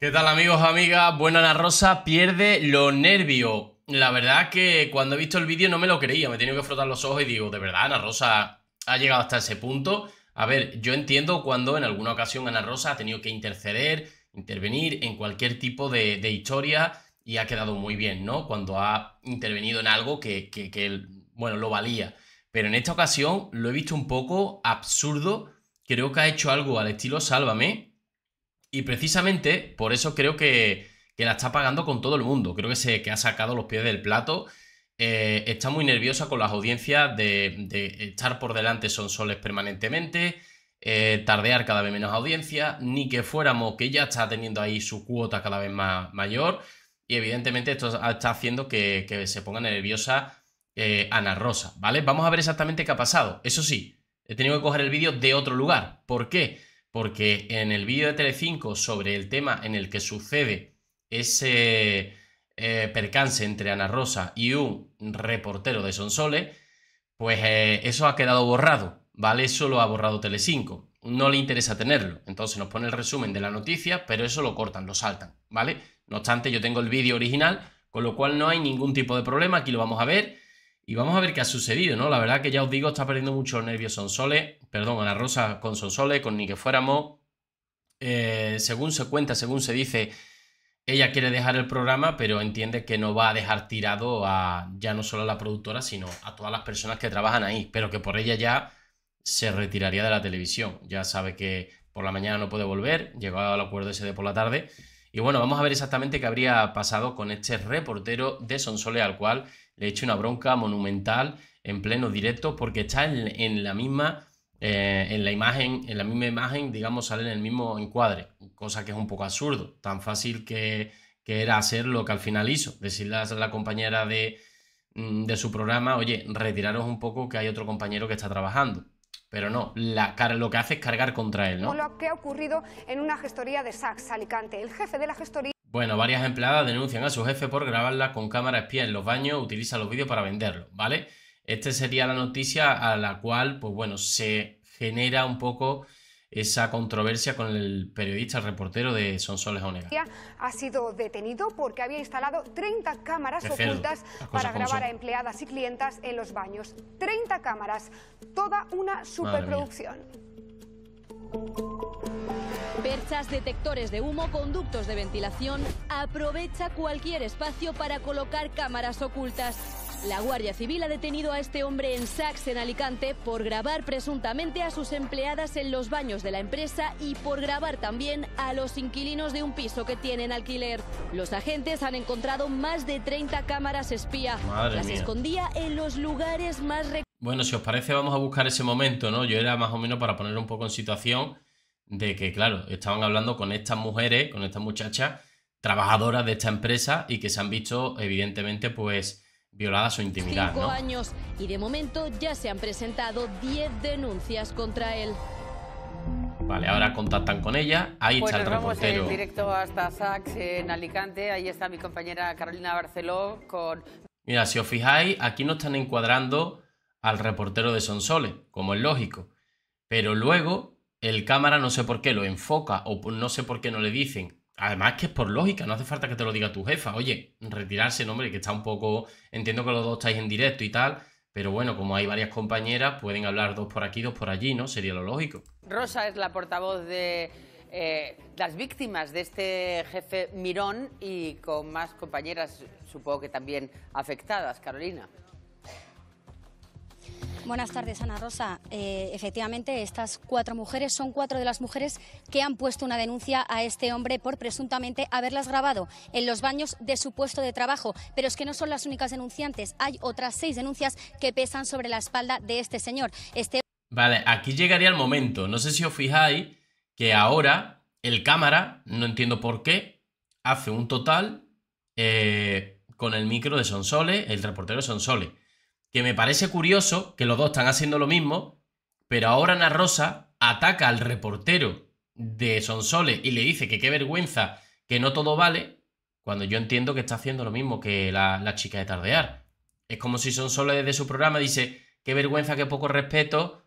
¿Qué tal amigos, amigas? Buena Ana Rosa pierde los nervios. La verdad que cuando he visto el vídeo no me lo creía, me he tenido que frotar los ojos y digo, de verdad, Ana Rosa ha llegado hasta ese punto. A ver, yo entiendo cuando en alguna ocasión Ana Rosa ha tenido que interceder, intervenir en cualquier tipo de, historia y ha quedado muy bien, ¿no? Cuando ha intervenido en algo que, que, bueno, lo valía. Pero en esta ocasión lo he visto un poco absurdo. Creo que ha hecho algo al estilo Sálvame, y precisamente por eso creo que, la está pagando con todo el mundo. Creo que, se, que ha sacado los pies del plato. Eh, está muy nerviosa con las audiencias de, echar estar por delante son soles permanentemente, eh, tardear cada vez menos audiencia, ni que fuéramos, que ya está teniendo ahí su cuota cada vez más mayor. Y evidentemente esto está haciendo que, se ponga nerviosa eh, Ana Rosa, ¿vale? Vamos a ver exactamente qué ha pasado. Eso sí, he tenido que coger el vídeo de otro lugar. ¿Por qué? porque en el vídeo de Telecinco sobre el tema en el que sucede ese eh, percance entre Ana Rosa y un reportero de Sonsole, pues eh, eso ha quedado borrado, ¿vale? Eso lo ha borrado Telecinco. No le interesa tenerlo. Entonces nos pone el resumen de la noticia, pero eso lo cortan, lo saltan, ¿vale? No obstante, yo tengo el vídeo original, con lo cual no hay ningún tipo de problema. Aquí lo vamos a ver. Y vamos a ver qué ha sucedido, ¿no? La verdad que ya os digo, está perdiendo muchos nervios Sonsole, perdón, Ana Rosa con Sonsole, con ni que fuéramos. Eh, según se cuenta, según se dice, ella quiere dejar el programa, pero entiende que no va a dejar tirado a ya no solo a la productora, sino a todas las personas que trabajan ahí, pero que por ella ya se retiraría de la televisión. Ya sabe que por la mañana no puede volver, llegó al acuerdo ese de por la tarde. Y bueno, vamos a ver exactamente qué habría pasado con este reportero de Sonsole, al cual le hecho una bronca monumental en pleno directo porque está en, la misma... Eh, en la imagen, en la misma imagen, digamos, sale en el mismo encuadre, cosa que es un poco absurdo, tan fácil que, era hacer lo que al final hizo, decirle a la compañera de, mm, de su programa, oye, retiraros un poco que hay otro compañero que está trabajando. Pero no, la, lo que hace es cargar contra él, ¿no? Lo que ha ocurrido en una gestoría de Sax Alicante. El jefe de la gestoría. Bueno, varias empleadas denuncian a su jefe por grabarla con cámara espía en los baños, utiliza los vídeos para venderlo, ¿vale? Esta sería la noticia a la cual, pues bueno, se genera un poco esa controversia con el periodista, el reportero de Sonsoles Onega. Ha sido detenido porque había instalado 30 cámaras ocultas para grabar a empleadas y clientas en los baños. 30 cámaras, toda una superproducción. Perchas, detectores de humo, conductos de ventilación, aprovecha cualquier espacio para colocar cámaras ocultas. La Guardia Civil ha detenido a este hombre en Sax, en Alicante, por grabar presuntamente a sus empleadas en los baños de la empresa y por grabar también a los inquilinos de un piso que tienen alquiler. Los agentes han encontrado más de 30 cámaras espía. Las escondía en los lugares más... Bueno, si os parece, vamos a buscar ese momento, ¿no? Yo era más o menos para poner un poco en situación de que, claro, estaban hablando con estas mujeres, con estas muchachas trabajadoras de esta empresa y que se han visto, evidentemente, pues violada su intimidad. Cinco años y de momento ya se han presentado 10 denuncias contra él. Vale, ahora contactan con ella. Ahí está pues el reportero. Vamos directo hasta Sax en Alicante. Ahí está mi compañera Carolina Barceló con. Mira, si os fijáis, aquí no están encuadrando al reportero de Sonsole, como es lógico. Pero luego el cámara no sé por qué lo enfoca o no sé por qué no le dicen. Además que es por lógica, no hace falta que te lo diga tu jefa. Oye, retirarse, no, hombre, que está un poco... Entiendo que los dos estáis en directo y tal, pero bueno, como hay varias compañeras, pueden hablar dos por aquí, dos por allí, ¿no? Sería lo lógico. Rosa es la portavoz de eh, las víctimas de este jefe Mirón y con más compañeras, supongo que también afectadas, Carolina. Buenas tardes, Ana Rosa. Eh, efectivamente, estas cuatro mujeres son cuatro de las mujeres que han puesto una denuncia a este hombre por presuntamente haberlas grabado en los baños de su puesto de trabajo. Pero es que no son las únicas denunciantes. Hay otras seis denuncias que pesan sobre la espalda de este señor. Este vale, aquí llegaría el momento. No sé si os fijáis que ahora el cámara, no entiendo por qué, hace un total eh, con el micro de Sonsole, el reportero de Sonsole que me parece curioso que los dos están haciendo lo mismo, pero ahora Ana Rosa ataca al reportero de Sonsoles y le dice que qué vergüenza, que no todo vale, cuando yo entiendo que está haciendo lo mismo que la, chica de Tardear. Es como si Sonsoles desde su programa dice, qué vergüenza, qué poco respeto.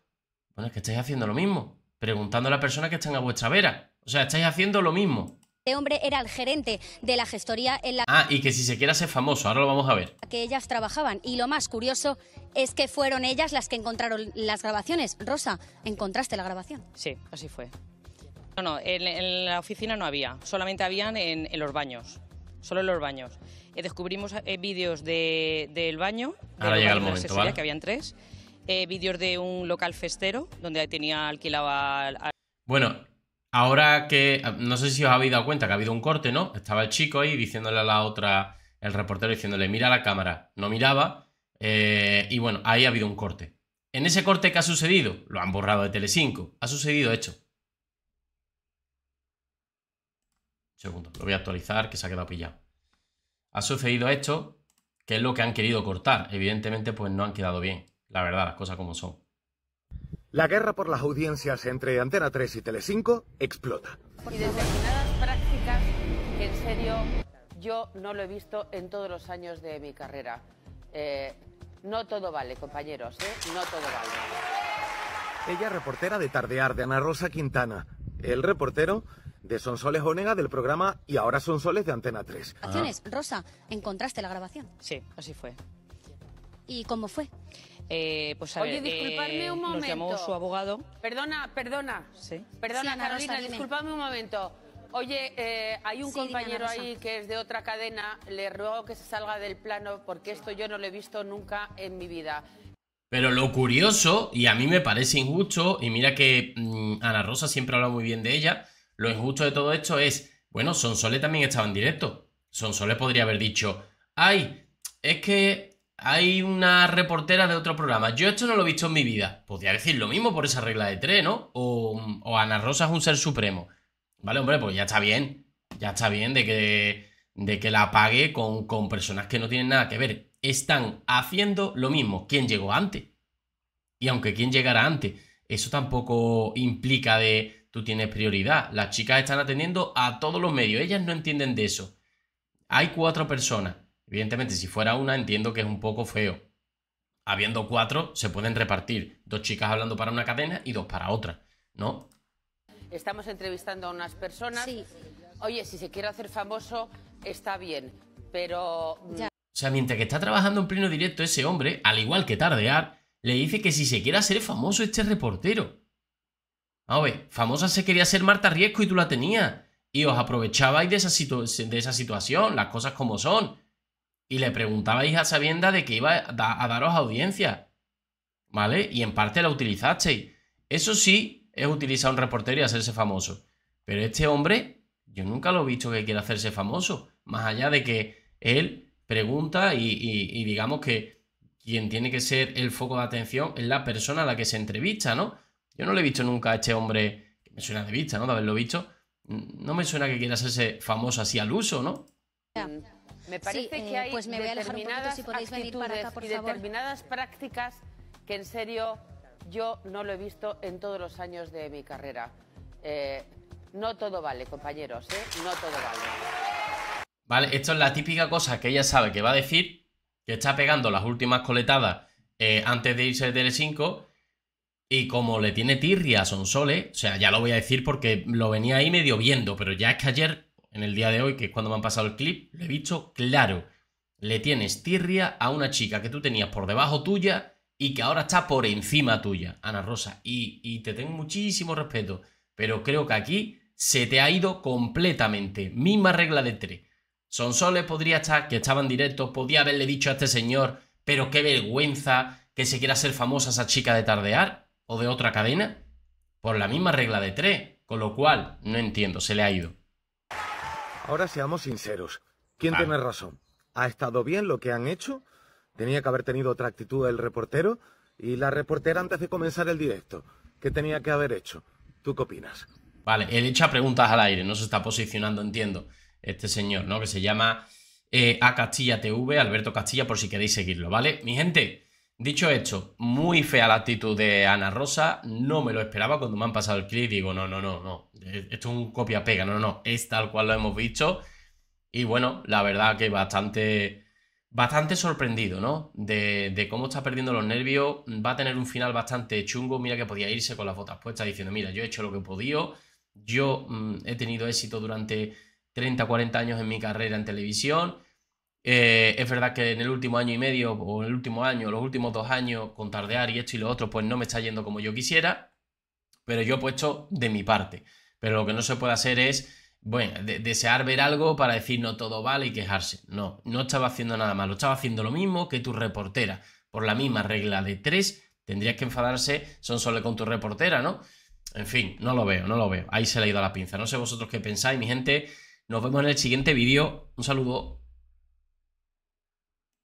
Bueno, es que estáis haciendo lo mismo, preguntando a la persona que están a vuestra vera. O sea, estáis haciendo lo mismo. Este hombre era el gerente de la gestoría en la Ah, y que si se quiere ser famoso, ahora lo vamos a ver. que ellas trabajaban. Y lo más curioso es que fueron ellas las que encontraron las grabaciones. Rosa, ¿encontraste la grabación? Sí, así fue. No, no, en, la oficina no había, solamente habían en, los baños. Solo en los baños. Eh, descubrimos eh, vídeos de, del baño, ahora llega el momento, ¿vale? que habían tres, eh, vídeos de un local festero donde tenía alquilaba... Bueno, Ahora que, no sé si os habéis dado cuenta que ha habido un corte, ¿no? Estaba el chico ahí diciéndole a la otra, el reportero diciéndole, mira la cámara, no miraba, eh, y bueno, ahí ha habido un corte. En ese corte qué ha sucedido, lo han borrado de Telecinco, ha sucedido hecho. segundo, lo voy a actualizar que se ha quedado pillado. Ha sucedido esto, que es lo que han querido cortar. Evidentemente, pues no han quedado bien. La verdad, las cosas como son. La guerra por las audiencias entre Antena 3 y Telecinco explota. Y determinadas prácticas en serio yo no lo he visto en todos los años de mi carrera. Eh, no todo vale, compañeros, ¿eh? No todo vale. Ella reportera de Tardear de Ana Rosa Quintana. El reportero de Sonsoles Onega del programa Y ahora Sonsoles de Antena 3. Acciones, Rosa, ¿encontraste la grabación? Sí, así fue y cómo fue. Eh, pues a Oye, ver, disculpadme eh, un momento. llamó su abogado. Perdona, perdona. Sí. Perdona, Carolina, disculpadme un momento. Oye, eh, hay un compañero ahí que es de otra cadena. Le ruego que se salga del plano porque esto yo no lo he visto nunca en mi vida. Pero lo curioso, y a mí me parece injusto, y mira que mm, Ana Rosa siempre habla muy bien de ella, lo injusto de todo esto es, bueno, Sonsole también estaba en directo. Sonsole podría haber dicho, ay, es que hay una reportera de otro programa. Yo esto no lo he visto en mi vida. Podría decir lo mismo por esa regla de tres, ¿no? O, Ana Rosa es un ser supremo. Vale, hombre, pues ya está bien. Ya está bien de que, de que la pague con, con personas que no tienen nada que ver. Están haciendo lo mismo. ¿Quién llegó antes? Y aunque quien llegara antes, eso tampoco implica de tú tienes prioridad. Las chicas están atendiendo a todos los medios. Ellas no entienden de eso. Hay cuatro personas Evidentemente, si fuera una, entiendo que es un poco feo. Habiendo cuatro, se pueden repartir dos chicas hablando para una cadena y dos para otra, ¿no? Estamos entrevistando a unas personas. Oye, si se quiere hacer famoso, está bien, pero... Mm, ya. O sea, mientras que está trabajando en pleno directo ese hombre, al igual que Tardear, le dice que si se quiere hacer famoso este reportero. A ver, famosa se quería ser Marta Riesco y tú la tenías. Y os aprovechabais de esa, de esa situación, las cosas como son y le preguntabais a sabienda de que iba a, daros audiencia. ¿Vale? Y en parte la utilizasteis. Eso sí es utilizar un reportero y hacerse famoso. Pero este hombre, yo nunca lo he visto que quiera hacerse famoso. Más allá de que él pregunta y, y digamos que quien tiene que ser el foco de atención es la persona a la que se entrevista, ¿no? Yo no le he visto nunca a este hombre, que me suena de vista, ¿no? De haberlo visto. No me suena que quiera hacerse famoso así al uso, ¿no? Mm. Me parece que hay y determinadas prácticas que en serio yo no lo he visto en todos los años de mi carrera. Eh, no todo vale, compañeros, ¿eh? No todo vale. Vale, esto es la típica cosa que ella sabe que va a decir, que está pegando las últimas coletadas eh, antes de irse de l 5 y como le tiene tirria a sole, o sea, ya lo voy a decir porque lo venía ahí medio viendo, pero ya es que ayer en el día de hoy, que es cuando me han pasado el clip, lo he visto claro. Le tienes tirria a una chica que tú tenías por debajo tuya y que ahora está por encima tuya, Ana Rosa. Y, te tengo muchísimo respeto, pero creo que aquí se te ha ido completamente. Misma regla de tres. son soles, podría estar, que estaban directos, podía haberle dicho a este señor, pero qué vergüenza que se quiera ser famosa esa chica de Tardear o de otra cadena, por la misma regla de tres, con lo cual no entiendo, se le ha ido. Ahora seamos sinceros. ¿Quién tiene razón? ¿Ha estado bien lo que han hecho? ¿Tenía que haber tenido otra actitud el reportero? ¿Y la reportera antes de comenzar el directo? ¿Qué tenía que haber hecho? ¿Tú qué opinas? Vale, él echa preguntas al aire, no se está posicionando, entiendo, este señor, ¿no? Que se llama eh, A Castilla TV, Alberto Castilla, por si queréis seguirlo, ¿vale? Mi gente, Dicho esto, muy fea la actitud de Ana Rosa. No me lo esperaba cuando me han pasado el clip. Digo, no, no, no, no. Esto es un copia-pega. No, no, no. Es tal cual lo hemos visto. Y bueno, la verdad que bastante, bastante sorprendido, ¿no? De, cómo está perdiendo los nervios. Va a tener un final bastante chungo. Mira que podía irse con las botas puestas diciendo, mira, yo he hecho lo que he podido. Yo mm, he tenido éxito durante 30, 40 años en mi carrera en televisión eh, es verdad que en el último año y medio, o en el último año, los últimos dos años, con tardear y esto y lo otro, pues no me está yendo como yo quisiera, pero yo he puesto de mi parte. Pero lo que no se puede hacer es, bueno, desear ver algo para decir no todo vale y quejarse. No, no estaba haciendo nada malo, estaba haciendo lo mismo que tu reportera. Por la misma regla de tres, tendrías que enfadarse son solo con tu reportera, ¿no? En fin, no lo veo, no lo veo. Ahí se le ha ido a la pinza. No sé vosotros qué pensáis, mi gente. Nos vemos en el siguiente vídeo. Un saludo.